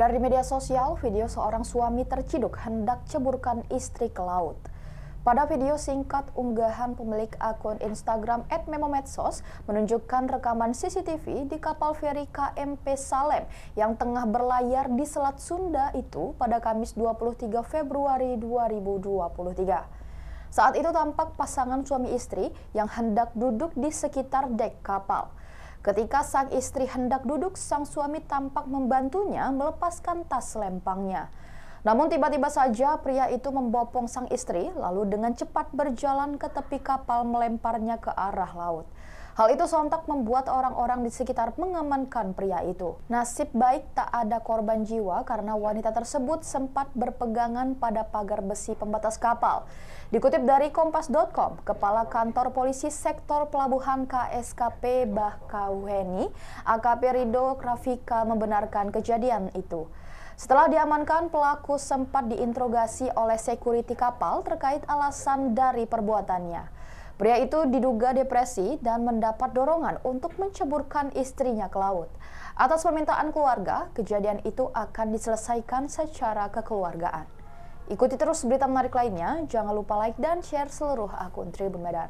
Beredar di media sosial video seorang suami terciduk hendak ceburkan istri ke laut. Pada video singkat unggahan pemilik akun Instagram @memomedsos menunjukkan rekaman CCTV di kapal feri KMP Salem yang tengah berlayar di Selat Sunda itu pada Kamis 23 Februari 2023. Saat itu tampak pasangan suami istri yang hendak duduk di sekitar dek kapal. Ketika sang istri hendak duduk, sang suami tampak membantunya melepaskan tas lempangnya. Namun tiba-tiba saja pria itu membopong sang istri lalu dengan cepat berjalan ke tepi kapal melemparnya ke arah laut. Hal itu sontak membuat orang-orang di sekitar mengamankan pria itu. Nasib baik tak ada korban jiwa karena wanita tersebut sempat berpegangan pada pagar besi pembatas kapal. Dikutip dari kompas.com, Kepala Kantor Polisi Sektor Pelabuhan KSKP Bahkauheni, AKP Rido Krafika membenarkan kejadian itu. Setelah diamankan, pelaku sempat diinterogasi oleh security kapal terkait alasan dari perbuatannya. Pria itu diduga depresi dan mendapat dorongan untuk menceburkan istrinya ke laut. Atas permintaan keluarga, kejadian itu akan diselesaikan secara kekeluargaan. Ikuti terus berita menarik lainnya. Jangan lupa like dan share seluruh akun Tribun Medan.